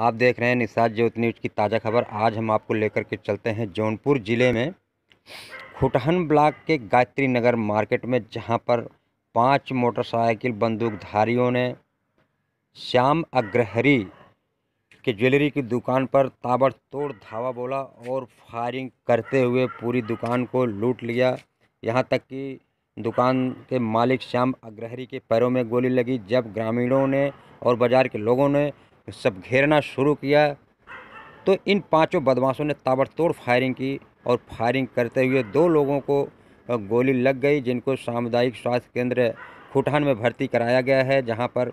आप देख रहे हैं निषाद ज्योति न्यूज की ताज़ा खबर आज हम आपको लेकर के चलते हैं जौनपुर ज़िले में खुटहन ब्लॉक के गायत्री नगर मार्केट में जहां पर पांच मोटरसाइकिल बंदूकधारियों ने श्याम अग्रहरी के ज्वेलरी की दुकान पर ताबड़तोड़ धावा बोला और फायरिंग करते हुए पूरी दुकान को लूट लिया यहां तक कि दुकान के मालिक श्याम अग्रहरी के पैरों में गोली लगी जब ग्रामीणों ने और बाज़ार के लोगों ने सब घेरना शुरू किया तो इन पांचों बदमाशों ने ताबड़तोड़ फायरिंग की और फायरिंग करते हुए दो लोगों को गोली लग गई जिनको सामुदायिक स्वास्थ्य केंद्र खुटहान में भर्ती कराया गया है जहां पर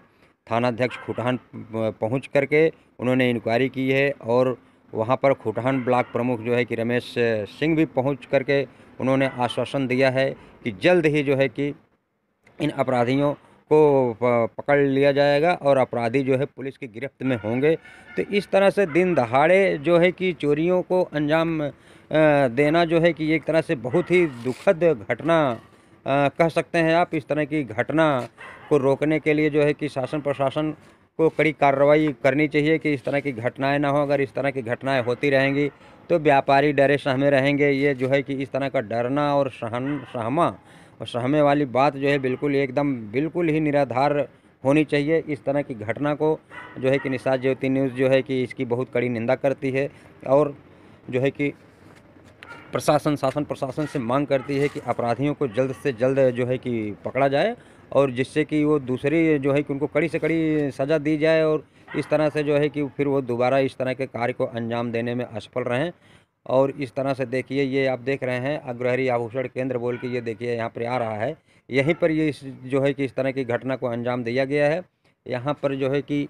थानाध्यक्ष खुटहान पहुंच करके उन्होंने इंक्वायरी की है और वहां पर खुटहान ब्लॉक प्रमुख जो है कि रमेश सिंह भी पहुँच करके उन्होंने आश्वासन दिया है कि जल्द ही जो है कि इन अपराधियों को पकड़ लिया जाएगा और अपराधी जो है पुलिस की गिरफ्त में होंगे तो इस तरह से दिन दहाड़े जो है कि चोरियों को अंजाम देना जो है कि एक तरह से बहुत ही दुखद घटना कह सकते हैं आप इस तरह की घटना को रोकने के लिए जो है कि शासन प्रशासन को कड़ी कार्रवाई करनी चाहिए कि इस तरह की घटनाएं ना हो अगर इस तरह की घटनाएं होती रहेंगी तो व्यापारी डरे सहमे रहेंगे ये जो है कि इस तरह का डरना और सहन सहमा और सहमे वाली बात जो है बिल्कुल एकदम बिल्कुल ही निराधार होनी चाहिए इस तरह की घटना को जो है कि निषाद ज्योति न्यूज़ जो है कि इसकी बहुत कड़ी निंदा करती है और जो है कि प्रशासन शासन प्रशासन से मांग करती है कि अपराधियों को जल्द से जल्द जो है कि पकड़ा जाए और जिससे कि वो दूसरी जो है कि उनको कड़ी से कड़ी सज़ा दी जाए और इस तरह से जो है कि फिर वो दोबारा इस तरह के कार्य को अंजाम देने में असफल रहें और इस तरह से देखिए ये आप देख रहे हैं अग्रहरी आभूषण केंद्र बोल के ये देखिए यहाँ पर आ रहा है यहीं पर ये इस जो है कि इस तरह की घटना को अंजाम दिया गया है यहाँ पर जो है कि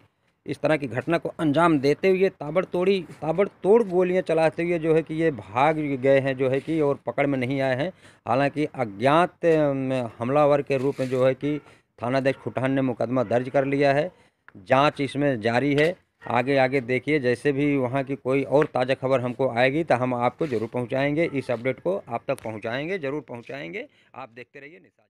इस तरह की घटना को अंजाम देते हुए ताबड़तोड़ी ताबड़तोड़ गोलियां चलाते हुए जो है कि ये भाग गए हैं जो है कि और पकड़ में नहीं आए हैं हालांकि अज्ञात हमलावर के रूप में जो है कि थानाध्यक्ष खुटान ने मुकदमा दर्ज कर लिया है जाँच इसमें जारी है आगे आगे देखिए जैसे भी वहाँ की कोई और ताज़ा खबर हमको आएगी तो हम आपको ज़रूर पहुँचाएँगे इस अपडेट को आप तक पहुँचाएँगे ज़रूर पहुँचाएँगे आप देखते रहिए निशा